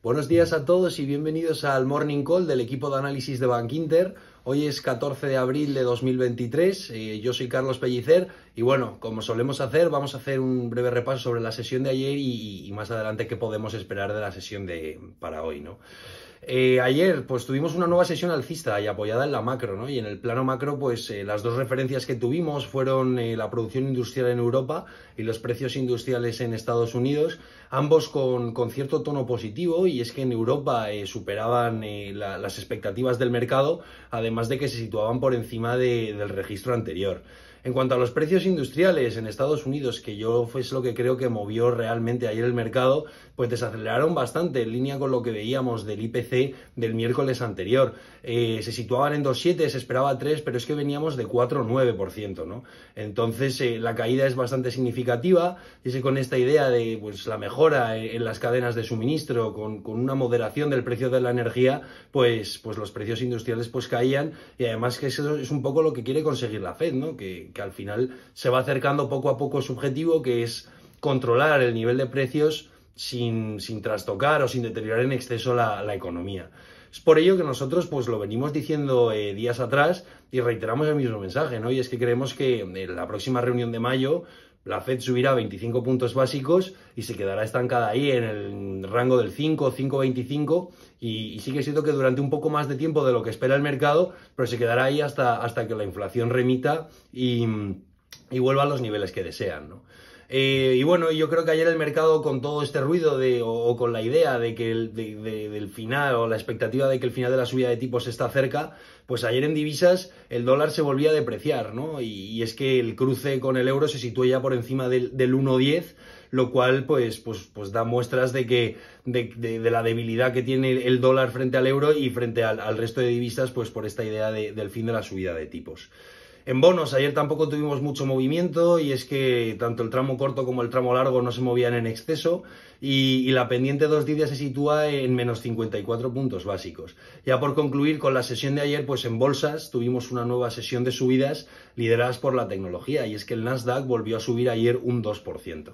Buenos días a todos y bienvenidos al Morning Call del equipo de análisis de Bank Inter. Hoy es 14 de abril de 2023, eh, yo soy Carlos Pellicer y bueno, como solemos hacer, vamos a hacer un breve repaso sobre la sesión de ayer y, más adelante qué podemos esperar de la sesión de, para hoy, ¿no? Eh, ayer, pues tuvimos una nueva sesión alcista y apoyada en la macro, ¿no? Y en el plano macro, pues eh, las dos referencias que tuvimos fueron la producción industrial en Europa y los precios industriales en Estados Unidos, ambos con, cierto tono positivo, y es que en Europa superaban las expectativas del mercado, además más de que se situaban por encima del registro anterior. En cuanto a los precios industriales en Estados Unidos, que yo es lo que creo que movió realmente ayer el mercado, pues desaceleraron bastante en línea con lo que veíamos del IPC del miércoles anterior. Eh, se situaban en 2,7, se esperaba 3, pero es que veníamos de 4,9%, ¿no? Entonces eh, la caída es bastante significativa. Y con esta idea de pues, la mejora e, en, las cadenas de suministro, con, una moderación del precio de la energía, pues, pues los precios industriales pues caían y además que eso es un poco lo que quiere conseguir la Fed, ¿no? Que, que, al final se va acercando poco a poco su objetivo, que es controlar el nivel de precios sin, trastocar o sin deteriorar en exceso la, economía. Es por ello que nosotros pues lo venimos diciendo eh, días atrás y reiteramos el mismo mensaje, ¿no? Y es que creemos que en la próxima reunión de mayo la Fed subirá 25 puntos básicos y se quedará estancada ahí en el rango del 5 5,25 y, sigue siendo que durante un poco más de tiempo de lo que espera el mercado, pero se quedará ahí hasta, hasta que la inflación remita y, vuelva a los niveles que desean. ¿no? Eh, y bueno, yo creo que ayer el mercado con todo este ruido o, con la idea de que el, del final o la expectativa de que el final de la subida de tipos está cerca, pues ayer en divisas el dólar se volvía a depreciar, ¿no? Y, es que el cruce con el euro se sitúa ya por encima del, del 1.10 lo cual pues, pues, pues, da muestras de, que, de, la debilidad que tiene el dólar frente al euro y frente al, resto de divisas, pues por esta idea del fin de la subida de tipos. En bonos, ayer tampoco tuvimos mucho movimiento y es que tanto el tramo corto como el tramo largo no se movían en exceso y, la pendiente dos días se sitúa en menos 54 puntos básicos. Ya por concluir con la sesión de ayer, pues en bolsas tuvimos una nueva sesión de subidas lideradas por la tecnología y es que el Nasdaq volvió a subir ayer un 2%.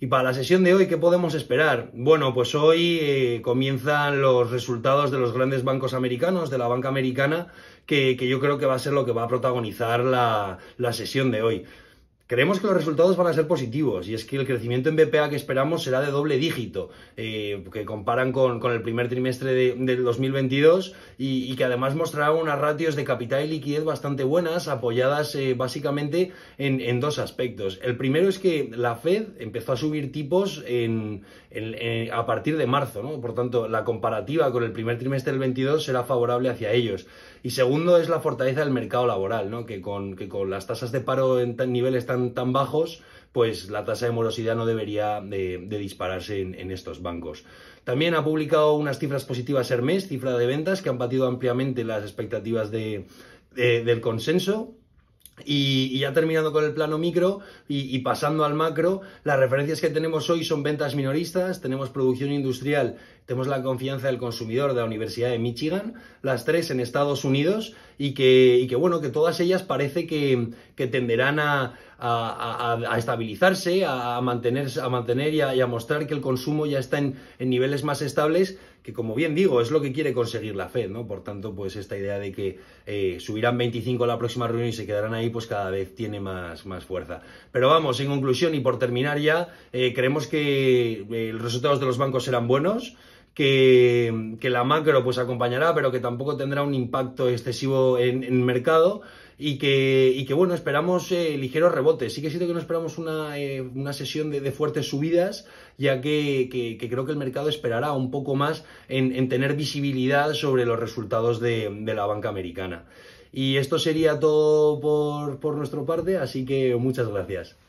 Y para la sesión de hoy, ¿qué podemos esperar? Bueno, pues hoy eh, comienzan los resultados de los grandes bancos americanos, de la banca americana, que, yo creo que va a ser lo que va a protagonizar la sesión de hoy. Creemos que los resultados van a ser positivos y es que el crecimiento en BPA que esperamos será de doble dígito, eh, que comparan con, el primer trimestre de, del 2022 y, que además mostrará unas ratios de capital y liquidez bastante buenas, apoyadas eh, básicamente en, dos aspectos. El primero es que la Fed empezó a subir tipos en, eh, a partir de marzo, ¿no? por tanto la comparativa con el primer trimestre del 22 será favorable hacia ellos. Y segundo es la fortaleza del mercado laboral, ¿no? que, con, que con las tasas de paro en niveles tan tan, bajos, pues la tasa de morosidad no debería de, dispararse en, estos bancos. También ha publicado unas cifras positivas Hermes, cifra de ventas, que han batido ampliamente las expectativas del consenso. Y, ya terminando con el plano micro y, pasando al macro, las referencias que tenemos hoy son ventas minoristas, tenemos producción industrial, tenemos la confianza del consumidor de la Universidad de Michigan, las tres en Estados Unidos y que, bueno, que todas ellas parece que, tenderán a, estabilizarse, a, mantener, a mantener y, a, mostrar que el consumo ya está en, niveles más estables, que como bien digo, es lo que quiere conseguir la Fed, ¿no? Por tanto, pues esta idea de que eh, subirán 25 la próxima reunión y se quedarán ahí pues cada vez tiene más, fuerza. Pero vamos, en conclusión y por terminar ya, eh, creemos que eh, los resultados de los bancos serán buenos. Que, la macro pues acompañará, pero que tampoco tendrá un impacto excesivo en, el mercado y que, y que bueno, esperamos eh, ligeros rebotes. Sí que siento que no esperamos una, eh, una sesión de, de, fuertes subidas, ya que, que, creo que el mercado esperará un poco más en, en tener visibilidad sobre los resultados de, de, la banca americana. Y esto sería todo por, por nuestra parte, así que muchas gracias.